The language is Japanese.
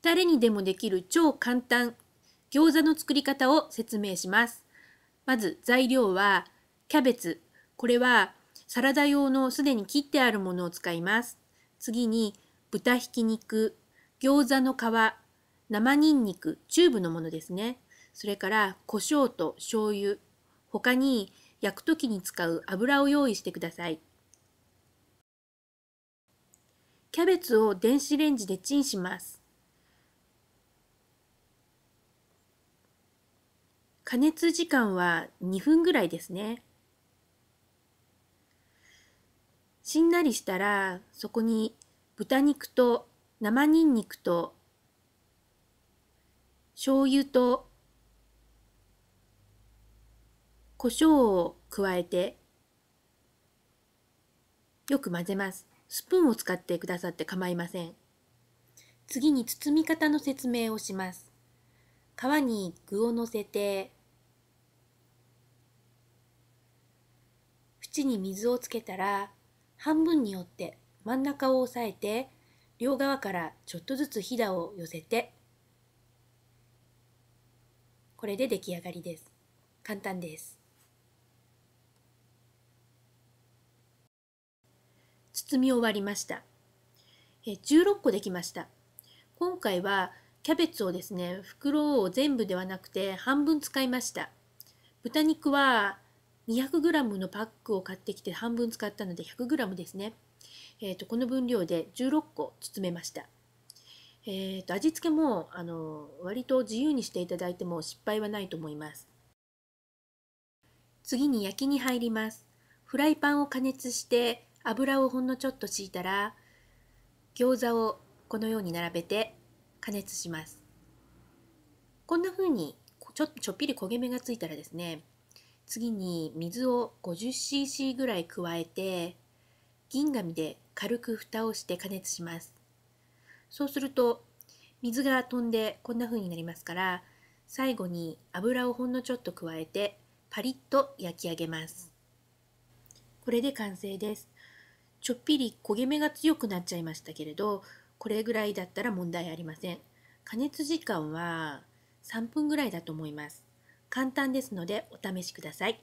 誰にでもできる超簡単餃子の作り方を説明します。まず材料はキャベツ。これはサラダ用のすでに切ってあるものを使います。次に豚ひき肉、餃子の皮、生ニンニク、チューブのものですね。それから胡椒と醤油。他に焼くときに使う油を用意してください。キャベツを電子レンジでチンします。加熱時間は2分ぐらいですね。しんなりしたらそこに豚肉と生ニンニクと醤油と胡椒を加えてよく混ぜます。スプーンを使ってくださって構いません。次に包み方の説明をします。皮に具をのせてに水をつけたら半分に折って真ん中を押さえて両側からちょっとずつひだを寄せてこれで出来上がりです。簡単です。包み終わりました。え16個できました。今回はキャベツをですね、袋を全部ではなくて半分使いました。豚肉は 200g のパックを買ってきて半分使ったので 100g ですね、えーと、この分量で16個包めました、えーと、と味付けもあの割と自由にしていただいても失敗はないと思います次に焼きに入りますフライパンを加熱して油をほんのちょっと敷いたら餃子をこのように並べて加熱しますこんな風にちょちょっぴり焦げ目がついたらですね次に水を 50cc ぐらい加えて銀紙で軽く蓋をして加熱します。そうすると水が飛んでこんな風になりますから最後に油をほんのちょっと加えてパリッと焼き上げます。これで完成です。ちょっぴり焦げ目が強くなっちゃいましたけれどこれぐらいだったら問題ありません。加熱時間は3分ぐらいだと思います。簡単ですのでお試しください。